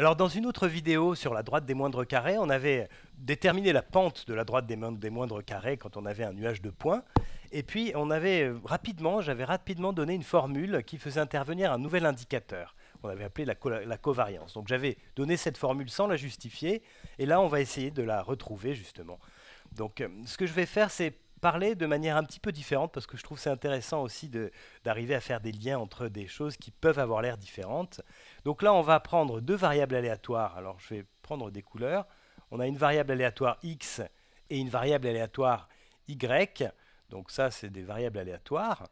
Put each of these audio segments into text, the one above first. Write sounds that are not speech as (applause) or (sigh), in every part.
Alors dans une autre vidéo sur la droite des moindres carrés, on avait déterminé la pente de la droite des, moindres carrés quand on avait un nuage de points. Et puis on avait rapidement, j'avais rapidement donné une formule qui faisait intervenir un nouvel indicateur. On avait appelé la, la covariance. Donc j'avais donné cette formule sans la justifier. Et là, on va essayer de la retrouver justement. Donc euh, ce que je vais faire, c'est parler de manière un petit peu différente parce que je trouve c'est intéressant aussi d'arriver à faire des liens entre des choses qui peuvent avoir l'air différentes. Donc là, on va prendre deux variables aléatoires. Alors, je vais prendre des couleurs. On a une variable aléatoire x et une variable aléatoire y. Donc ça, c'est des variables aléatoires.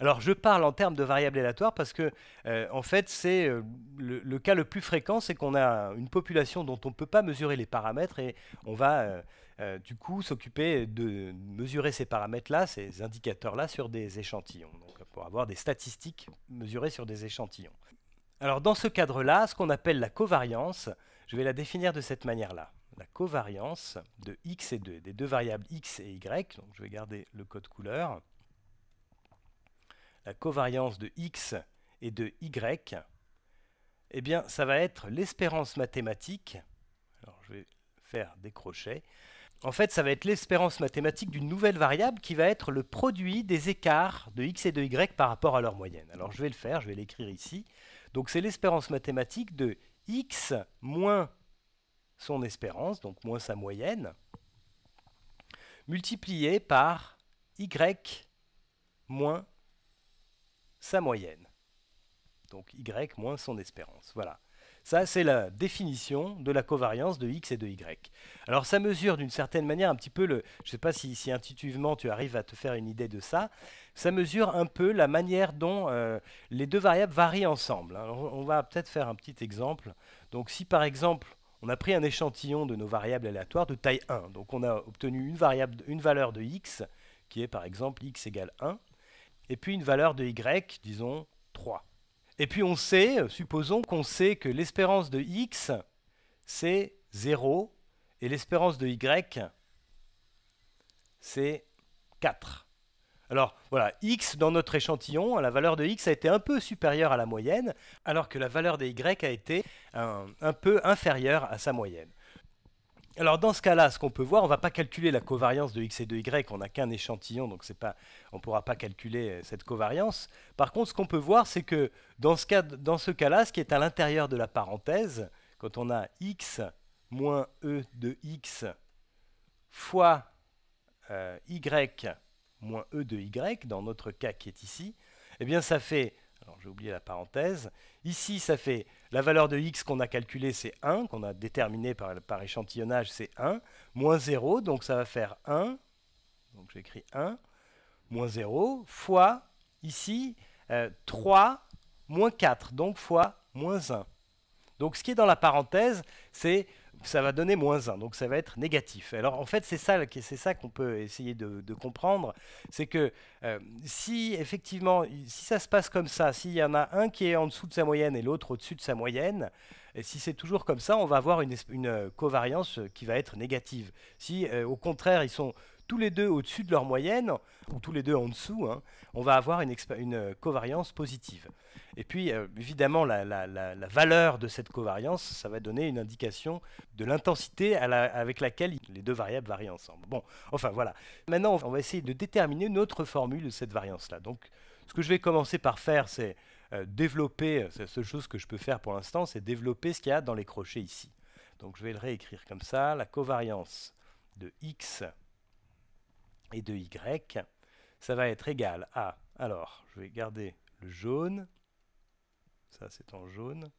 Alors je parle en termes de variables aléatoires parce que euh, en fait c'est euh, le, cas le plus fréquent, c'est qu'on a une population dont on ne peut pas mesurer les paramètres et on va euh, euh, du coup, s'occuper de mesurer ces paramètres-là, ces indicateurs-là sur des échantillons, pour avoir des statistiques mesurées sur des échantillons. Alors dans ce cadre-là, ce qu'on appelle la covariance, je vais la définir de cette manière-là. La covariance de x et de, des deux variables x et y, donc je vais garder le code couleur, la covariance de x et de y, eh bien, ça va être l'espérance mathématique. Alors, je vais faire des crochets. En fait, ça va être l'espérance mathématique d'une nouvelle variable qui va être le produit des écarts de x et de y par rapport à leur moyenne. Alors je vais le faire, je vais l'écrire ici. Donc c'est l'espérance mathématique de x moins son espérance, donc moins sa moyenne, multiplié par y moins sa moyenne. Donc y moins son espérance. Voilà. Ça, c'est la définition de la covariance de x et de y. Alors ça mesure d'une certaine manière un petit peu le... Je ne sais pas si, si, intuitivement tu arrives à te faire une idée de ça. Ça mesure un peu la manière dont euh, les deux variables varient ensemble. Hein. on va peut-être faire un petit exemple. Donc si par exemple on a pris un échantillon de nos variables aléatoires de taille 1, donc on a obtenu une, variable, une valeur de x, qui est par exemple x égale 1, et puis une valeur de y, disons 3. Et puis on sait, supposons qu'on sait que l'espérance de x, c'est 0, et l'espérance de y, c'est 4. Alors voilà, x dans notre échantillon, la valeur de x a été un peu supérieure à la moyenne, alors que la valeur de y a été un peu inférieure à sa moyenne. Alors dans ce cas-là, ce qu'on peut voir, on ne va pas calculer la covariance de x et de y, on n'a qu'un échantillon, donc pas, on ne pourra pas calculer euh, cette covariance. Par contre, ce qu'on peut voir, c'est que dans ce cas-là, ce, ce qui est à l'intérieur de la parenthèse, quand on a x moins e de x fois euh, y moins e de y, dans notre cas qui est ici, eh bien ça fait alors j'ai oublié la parenthèse. Ici, ça fait la valeur de x qu'on a calculée, c'est 1, qu'on a déterminée par, par échantillonnage, c'est 1, moins 0, donc ça va faire 1, donc j'écris 1, moins 0, fois, ici, 3, euh, moins 4, donc fois moins 1. Donc ce qui est dans la parenthèse, c'est ça va donner moins 1, donc ça va être négatif. Alors en fait, c'est ça, c'est ça qu'on peut essayer de, comprendre, c'est que euh, si effectivement, si ça se passe comme ça, s'il y en a un qui est en dessous de sa moyenne et l'autre au-dessus de sa moyenne, et si c'est toujours comme ça, on va avoir une, une euh, covariance euh, qui va être négative. Si au contraire, ils sont tous les deux au-dessus de leur moyenne, ou tous les deux en dessous, hein, on va avoir une, euh, covariance positive. Et puis, euh, évidemment, la, valeur de cette covariance, ça va donner une indication de l'intensité avec laquelle les deux variables varient ensemble. Bon, enfin voilà. Maintenant, on va essayer de déterminer notre formule de cette variance-là. Donc, ce que je vais commencer par faire, c'est euh, développer, c'est la seule chose que je peux faire pour l'instant, c'est développer ce qu'il y a dans les crochets ici. Donc je vais le réécrire comme ça, la covariance de x et de y, ça va être égal à... Alors, je vais garder le jaune. Ça, c'est en jaune.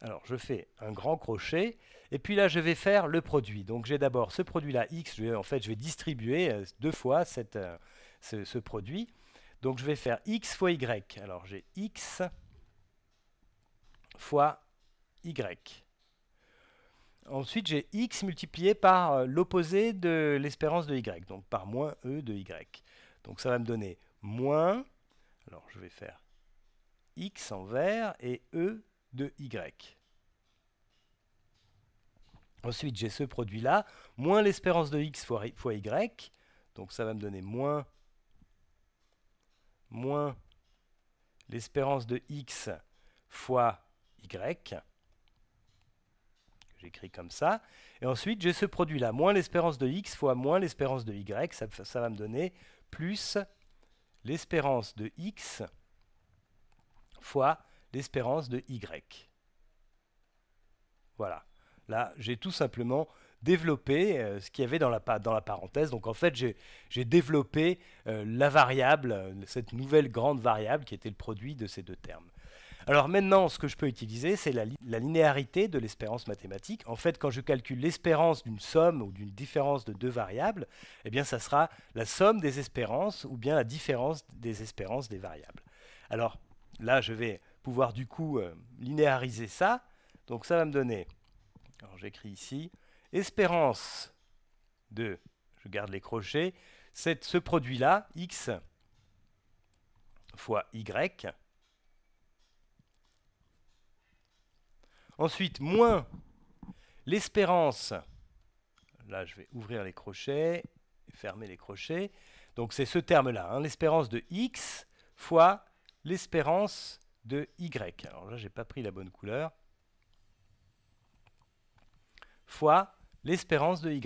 Alors, je fais un grand crochet. Et puis là, je vais faire le produit. Donc, j'ai d'abord ce produit-là, x. Je vais, en fait, je vais distribuer euh, deux fois euh, ce, ce produit. Donc, je vais faire x fois y. Alors, j'ai x fois y. Ensuite, j'ai x multiplié par euh, l'opposé de l'espérance de y, donc par moins e de y. Donc ça va me donner moins, alors je vais faire x en vert et e de y. Ensuite, j'ai ce produit-là, moins l'espérance de x fois, y, donc ça va me donner moins, moins l'espérance de x fois y j'écris comme ça. Et ensuite, j'ai ce produit-là, moins l'espérance de x fois moins l'espérance de y, ça, va me donner plus l'espérance de x fois l'espérance de y. Voilà. Là, j'ai tout simplement développé euh, ce qu'il y avait dans la, dans la parenthèse. Donc en fait, j'ai développé euh, la variable, cette nouvelle grande variable qui était le produit de ces deux termes. Alors maintenant, ce que je peux utiliser, c'est la, linéarité de l'espérance mathématique. En fait, quand je calcule l'espérance d'une somme ou d'une différence de deux variables, eh bien, ça sera la somme des espérances ou bien la différence des espérances des variables. Alors là, je vais pouvoir du coup euh, linéariser ça. Donc ça va me donner, alors j'écris ici, espérance de, je garde les crochets, ce produit-là, x fois y, Ensuite, moins l'espérance. Là, je vais ouvrir les crochets, fermer les crochets. Donc c'est ce terme-là, hein, l'espérance de x fois l'espérance de y. Alors là, n'ai pas pris la bonne couleur. Fois l'espérance de y.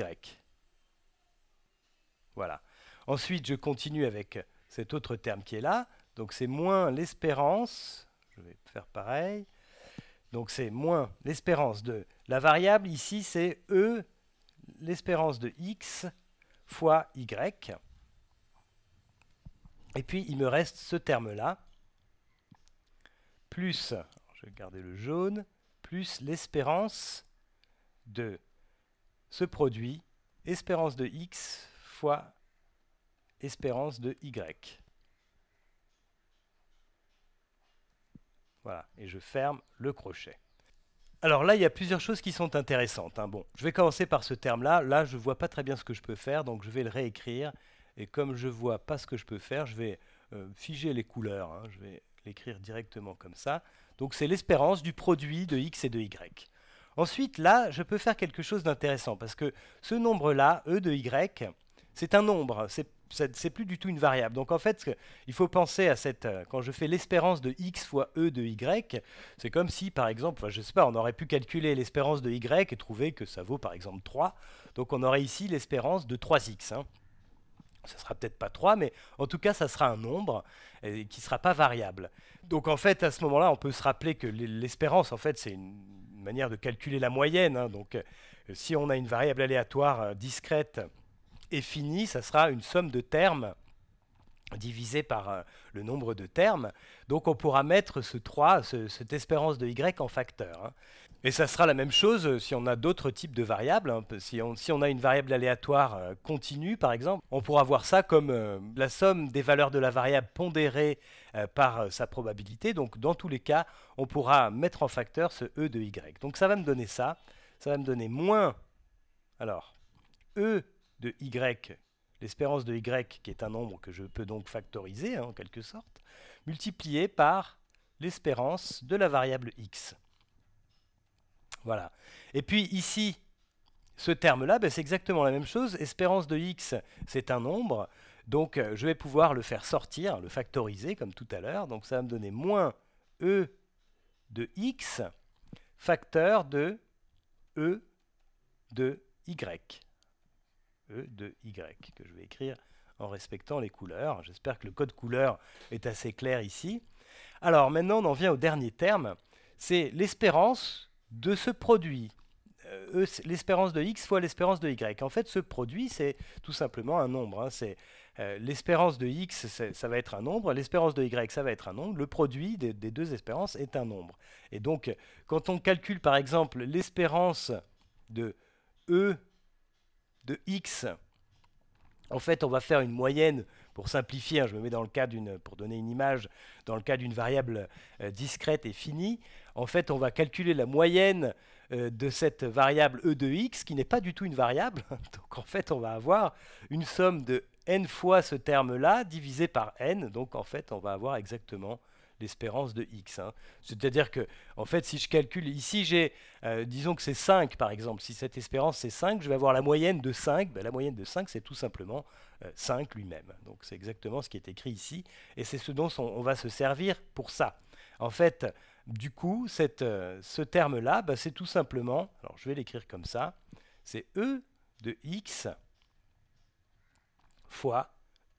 Voilà. Ensuite, je continue avec cet autre terme qui est là. Donc c'est moins l'espérance, je vais faire pareil, donc c'est moins l'espérance de... La variable ici, c'est E, l'espérance de X fois Y. Et puis il me reste ce terme-là, plus, je vais garder le jaune, plus l'espérance de ce produit, espérance de X fois espérance de Y. Voilà, et je ferme le crochet. Alors là, il y a plusieurs choses qui sont intéressantes. Hein. Bon, je vais commencer par ce terme-là. Là, je ne vois pas très bien ce que je peux faire, donc je vais le réécrire. Et comme je ne vois pas ce que je peux faire, je vais euh, figer les couleurs. Hein. Je vais l'écrire directement comme ça. Donc c'est l'espérance du produit de x et de y. Ensuite, là, je peux faire quelque chose d'intéressant, parce que ce nombre-là, e de y, c'est un nombre c'est plus du tout une variable. Donc en fait, il faut penser à cette... Euh, quand je fais l'espérance de x fois e de y, c'est comme si, par exemple, enfin, je sais pas, on aurait pu calculer l'espérance de y et trouver que ça vaut, par exemple, 3. Donc on aurait ici l'espérance de 3x. Ce hein. Ça sera peut-être pas 3, mais en tout cas, ça sera un nombre qui ne sera pas variable. Donc en fait, à ce moment-là, on peut se rappeler que l'espérance, en fait, c'est une manière de calculer la moyenne. Hein. Donc euh, si on a une variable aléatoire euh, discrète est fini, ça sera une somme de termes divisé par euh, le nombre de termes. Donc on pourra mettre ce 3, cette espérance de y en facteur. Hein. Et ça sera la même chose euh, si on a d'autres types de variables. Hein. Si, on, a une variable aléatoire euh, continue, par exemple, on pourra voir ça comme la somme des valeurs de la variable pondérée par sa probabilité. Donc dans tous les cas, on pourra mettre en facteur ce E de y. Donc ça va me donner ça. Ça va me donner moins... Alors, E de y, l'espérance de y qui est un nombre que je peux donc factoriser hein, en quelque sorte, multiplié par l'espérance de la variable x. Voilà. Et puis ici, ce terme-là, ben, c'est exactement la même chose. Espérance de x, c'est un nombre. Donc euh, je vais pouvoir le faire sortir, le factoriser comme tout à l'heure. Donc ça va me donner moins e de x facteur de e de y. E de Y, que je vais écrire en respectant les couleurs. J'espère que le code couleur est assez clair ici. Alors maintenant, on en vient au dernier terme, c'est l'espérance de ce produit. Euh, e, l'espérance de x fois l'espérance de y. En fait, ce produit, c'est tout simplement un nombre. Hein. C'est euh, l'espérance de x, ça va être un nombre. L'espérance de y, ça va être un nombre. Le produit des, des, deux espérances est un nombre. Et donc, quand on calcule, par exemple, l'espérance de e de x. En fait, on va faire une moyenne, pour simplifier, hein, je me mets dans le cas d'une, pour donner une image, dans le cas d'une variable euh, discrète et finie, en fait, on va calculer la moyenne euh, de cette variable e de x, qui n'est pas du tout une variable. (laughs) Donc, en fait, on va avoir une somme de n fois ce terme-là, divisé par n. Donc, en fait, on va avoir exactement l'espérance de x. Hein. C'est-à-dire que, en fait, si je calcule, ici j'ai, euh, disons que c'est 5 par exemple, si cette espérance c'est 5, je vais avoir la moyenne de 5, ben, la moyenne de 5 c'est tout simplement 5 euh, lui-même. Donc c'est exactement ce qui est écrit ici, et c'est ce dont on, va se servir pour ça. En fait, du coup, euh, ce terme-là, ben, c'est tout simplement, alors je vais l'écrire comme ça, c'est E de x fois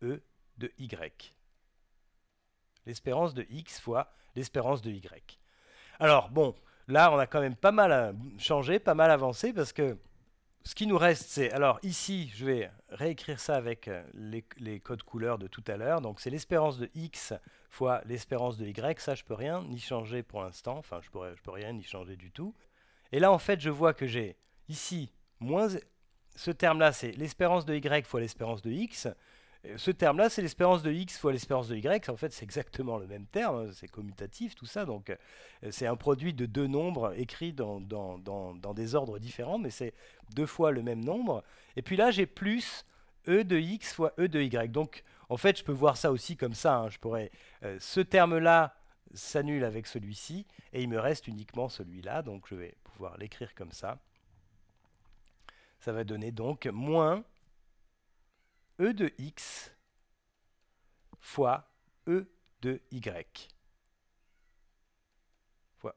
E de y. L'espérance de x fois l'espérance de y. Alors bon, là on a quand même pas mal changé, pas mal avancé parce que ce qui nous reste, c'est alors ici, je vais réécrire ça avec euh, les, codes couleurs de tout à l'heure. Donc c'est l'espérance de x fois l'espérance de y. Ça, je peux rien ni changer pour l'instant. Enfin, je ne peux rien ni changer du tout. Et là, en fait, je vois que j'ai ici moins ce terme-là, c'est l'espérance de y fois l'espérance de x. Ce terme-là, c'est l'espérance de x fois l'espérance de y. En fait, c'est exactement le même terme, hein. c'est commutatif, tout ça. Donc, euh, c'est un produit de deux nombres écrits dans, des ordres différents, mais c'est deux fois le même nombre. Et puis là, j'ai plus e de x fois e de y. Donc, en fait, je peux voir ça aussi comme ça. Hein. Je pourrais, euh, ce terme-là s'annule avec celui-ci, et il me reste uniquement celui-là. Donc, je vais pouvoir l'écrire comme ça. Ça va donner donc moins e de x fois e de y.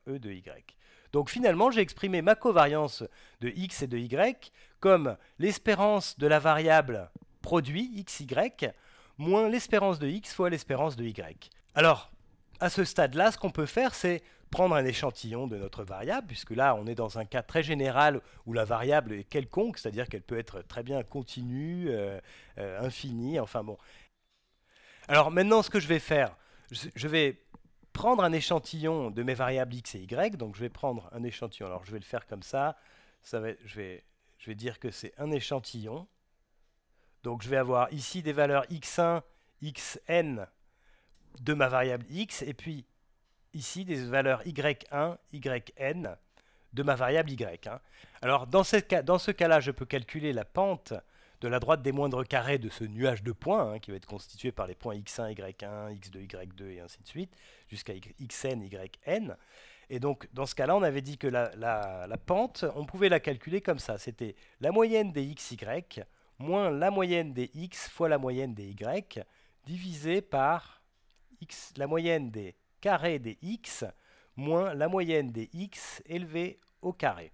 e y. Donc finalement, j'ai exprimé ma covariance de x et de y comme l'espérance de la variable produit xy moins l'espérance de x fois l'espérance de y. Alors, à ce stade-là, ce qu'on peut faire, c'est prendre un échantillon de notre variable, puisque là, on est dans un cas très général où la variable est quelconque, c'est-à-dire qu'elle peut être très bien continue, euh, euh, infinie, enfin bon. Alors maintenant, ce que je vais faire, je vais prendre un échantillon de mes variables x et y, donc je vais prendre un échantillon, alors je vais le faire comme ça, je, vais, je vais dire que c'est un échantillon, donc je vais avoir ici des valeurs x1, xn, de ma variable x, et puis ici des valeurs y1, yn de ma variable y. Hein. Alors dans, cette cas, dans ce cas-là, je peux calculer la pente de la droite des moindres carrés de ce nuage de points, hein, qui va être constitué par les points x1, y1, x2, y2, et ainsi de suite, jusqu'à xn, yn. Et donc, dans ce cas-là, on avait dit que la, pente, on pouvait la calculer comme ça. C'était la moyenne des x, y, moins la moyenne des x fois la moyenne des y, divisé par la moyenne des carrés des x moins la moyenne des x élevés au carré.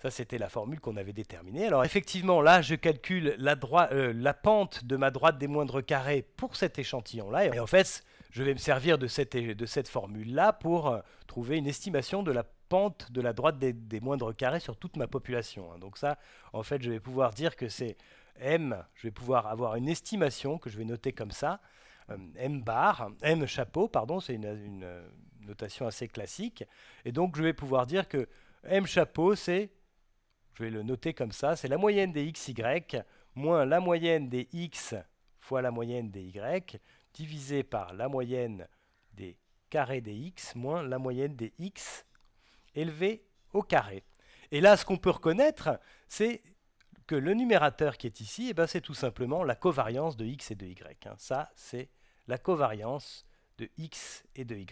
Ça, c'était la formule qu'on avait déterminée. Alors effectivement, là, je calcule euh, la, pente de ma droite des moindres carrés pour cet échantillon-là. Et en fait, je vais me servir de cette, formule-là pour euh, trouver une estimation de la pente de la droite des, moindres carrés sur toute ma population. Hein. Donc ça, en fait, je vais pouvoir dire que c'est m, je vais pouvoir avoir une estimation que je vais noter comme ça, euh, M bar, M chapeau, pardon, c'est une, euh, notation assez classique. Et donc je vais pouvoir dire que M chapeau, c'est, je vais le noter comme ça, c'est la moyenne des y moins la moyenne des X fois la moyenne des Y divisé par la moyenne des carrés des X moins la moyenne des X élevée au carré. Et là, ce qu'on peut reconnaître, c'est que le numérateur qui est ici, eh ben, c'est tout simplement la covariance de x et de y. Hein. Ça, c'est la covariance de x et de y.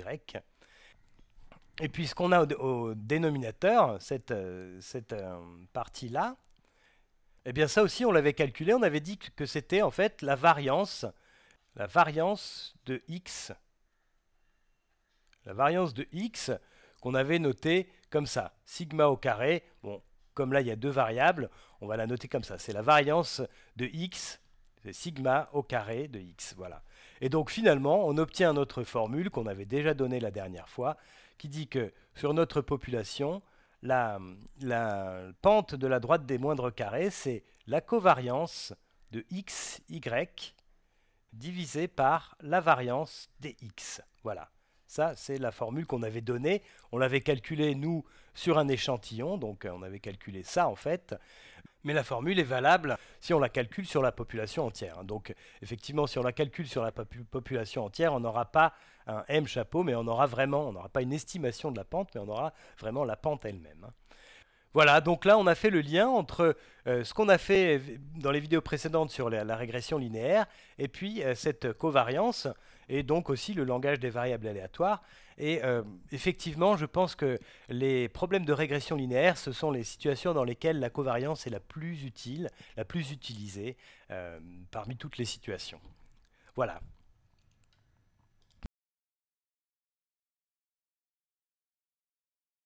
Et puis ce qu'on a au, dénominateur, cette, euh, cette euh, partie-là, eh bien ça aussi on l'avait calculé, on avait dit que c'était en fait la variance, la variance de x, la variance de x qu'on avait notée comme ça, sigma au carré, bon, comme là il y a deux variables, on va la noter comme ça, c'est la variance de x, c'est sigma au carré de x, voilà. Et donc finalement, on obtient notre formule qu'on avait déjà donnée la dernière fois, qui dit que sur notre population, la, pente de la droite des moindres carrés, c'est la covariance de x, y divisé par la variance x. Voilà. Ça, c'est la formule qu'on avait donnée. On l'avait calculée, nous, sur un échantillon. Donc, on avait calculé ça, en fait mais la formule est valable si on la calcule sur la population entière. Donc effectivement, si on la calcule sur la population entière, on n'aura pas un M chapeau, mais on aura vraiment, on n'aura pas une estimation de la pente, mais on aura vraiment la pente elle-même. Hein. Voilà, donc là on a fait le lien entre euh, ce qu'on a fait dans les vidéos précédentes sur la, régression linéaire et puis euh, cette covariance et donc aussi le langage des variables aléatoires. Et euh, effectivement, je pense que les problèmes de régression linéaire, ce sont les situations dans lesquelles la covariance est la plus utile, la plus utilisée parmi toutes les situations. Voilà.